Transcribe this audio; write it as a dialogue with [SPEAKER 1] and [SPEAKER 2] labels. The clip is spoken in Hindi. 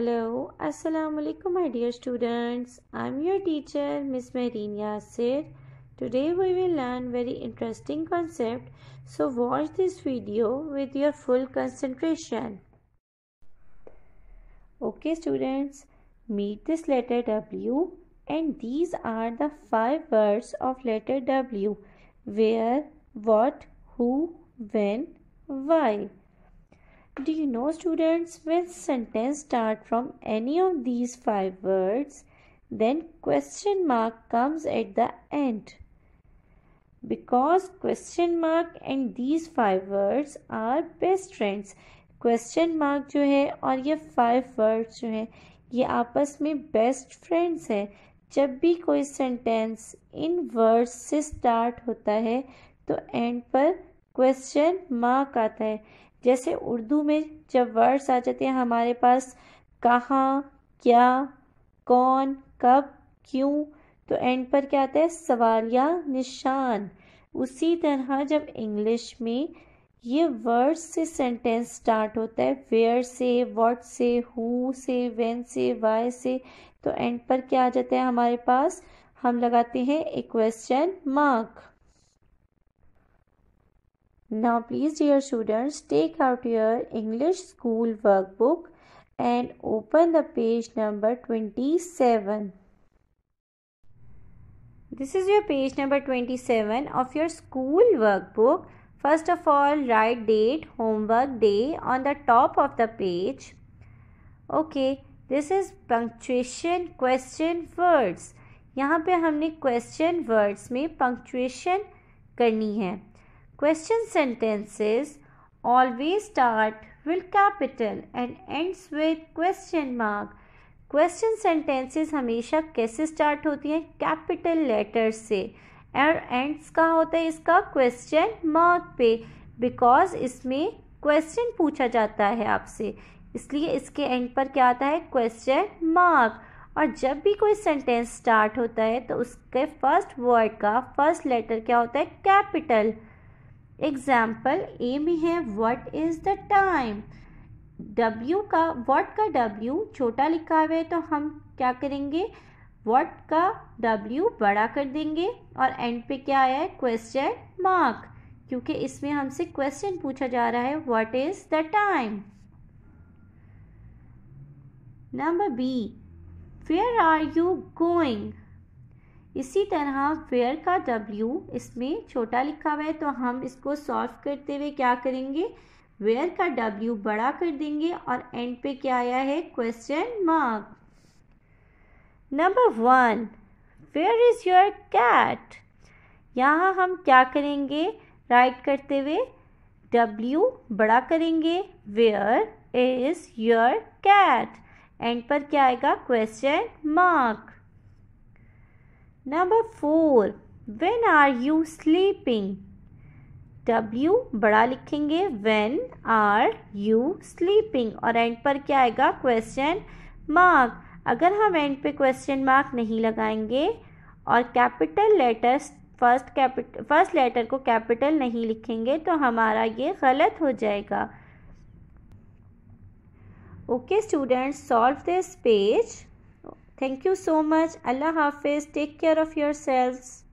[SPEAKER 1] Hello, Assalamu alaikum, my dear students. I'm your teacher, Miss Marine Yasir. Today we will learn very interesting concept. So watch this video with your full concentration. Okay, students, meet this letter W and these are the five words of letter W. Where, what, who, when, why. Do you know, students, when sentence start from any of these five words, then question mark comes at the end. Because question mark and these five words are best friends. Question mark जो है और ये फाइव वर्ड्स जो हैं ये आपस में बेस्ट फ्रेंड्स हैं जब भी कोई सेंटेंस इन वर्ड्स से स्टार्ट होता है तो एंड पर क्वेश्चन मार्क आता है जैसे उर्दू में जब वर्ड्स आ जाते हैं हमारे पास कहाँ क्या कौन कब क्यों तो एंड पर क्या आता है सवाल या निशान उसी तरह जब इंग्लिश में ये वर्ड्स से सेंटेंस स्टार्ट होता है वेयर से व्हाट से हु से वेन से वाई से तो एंड पर क्या आ जाता है हमारे पास हम लगाते हैं एक question mark Now please dear students take out your English school workbook and open the page number 27. This is your page number 27 of your school workbook. First of all write date homework day on the top of the page. Okay this is punctuation question words. यहाँ पे हमने question words में punctuation करनी है Question sentences always start with capital and ends with question mark. Question sentences हमेशा कैसे स्टार्ट होती हैं कैपिटल लेटर से और एंड्स का होता है इसका क्वेश्चन मार्क पे बिकॉज इसमें क्वेश्चन पूछा जाता है आपसे इसलिए इसके एंड पर क्या आता है क्वेश्चन मार्क और जब भी कोई सेंटेंस स्टार्ट होता है तो उसके फर्स्ट वर्ड का फर्स्ट लेटर क्या होता है कैपिटल एग्जाम्पल ए में है what is the time W का वट का डब्ल्यू छोटा लिखा हुआ है तो हम क्या करेंगे वट का डब्ल्यू बड़ा कर देंगे और एंड पे क्या आया है क्वेश्चन मार्क क्योंकि इसमें हमसे क्वेश्चन पूछा जा रहा है what is the time number B where are you going इसी तरह वेयर का डब्ल्यू इसमें छोटा लिखा हुआ है तो हम इसको सॉल्व करते हुए क्या करेंगे वेयर का डब्ल्यू बड़ा कर देंगे और एंड पे क्या आया है question mark number one where is your cat यहाँ हम क्या करेंगे राइट करते हुए डब्ल्यू बड़ा करेंगे where is your cat end पर क्या आएगा question mark number four when are you sleeping W बड़ा लिखेंगे वेन आर यू स्लीपिंग और एंड पर क्या आएगा क्वेश्चन मार्क अगर हम एंड पे क्वेश्चन मार्क नहीं लगाएंगे और capital letters first capital first letter को कैपिटल नहीं लिखेंगे तो हमारा ये गलत हो जाएगा okay students solve this page Thank you so much. Allah Hafiz. Take care of yourselves.